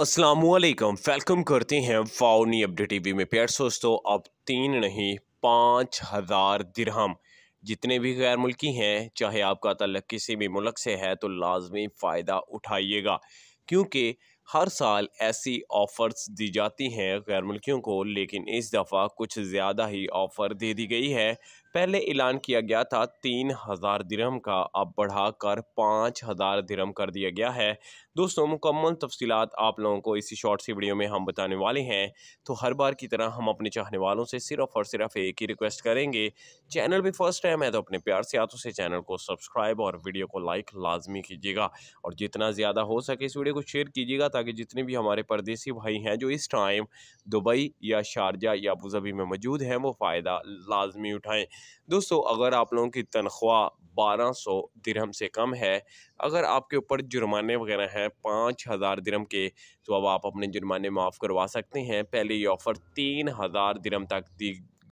Aslam welcome करते हैं फाउनी update TV में प्यार दोस्तों अब तीन नहीं पाँच हज़ार दिरहम जितने भी गैर मुल्की हैं चाहे आपका तलक किसी भी मुल्क से है तो लाजमी फ़ायदा उठाइएगा क्योंकि हर साल ऐसी ऑफ़र्स दी जाती हैं गैर मुल्कियों को लेकिन इस दफ़ा कुछ ज़्यादा ही ऑफ़र दे दी गई है पहले ऐलान किया गया था तीन हज़ार दिरहम का अब बढ़ाकर पाँच हज़ार दिरहम कर दिया गया है दोस्तों मुकम्मल तफसीत आप लोगों को इसी शॉर्ट सी वीडियो में हम बताने वाले हैं तो हर बार की तरह हम अपने चाहने वालों से सिर्फ और सिर्फ एक ही रिक्वेस्ट करेंगे चैनल भी फर्स्ट टाइम है तो अपने प्यार से हाथों से चैनल को सब्सक्राइब और वीडियो को लाइक लाजमी कीजिएगा और जितना ज़्यादा हो सके इस वीडियो को शेयर कीजिएगा कि जितने भी हमारे परदेसी भाई हैं जो इस टाइम दुबई या शारजा या अबूज़बी में मौजूद हैं वो फ़ायदा लाजमी उठाएँ दोस्तों अगर आप लोगों की तनख्वाह बारह सौ दिरहम से कम है अगर आपके ऊपर जुर्माने वगैरह हैं पाँच हज़ार दिरम के तो अब आप अपने जुर्माने माफ़ करवा सकते हैं पहले ये ऑफ़र तीन हज़ार द्रम तक दी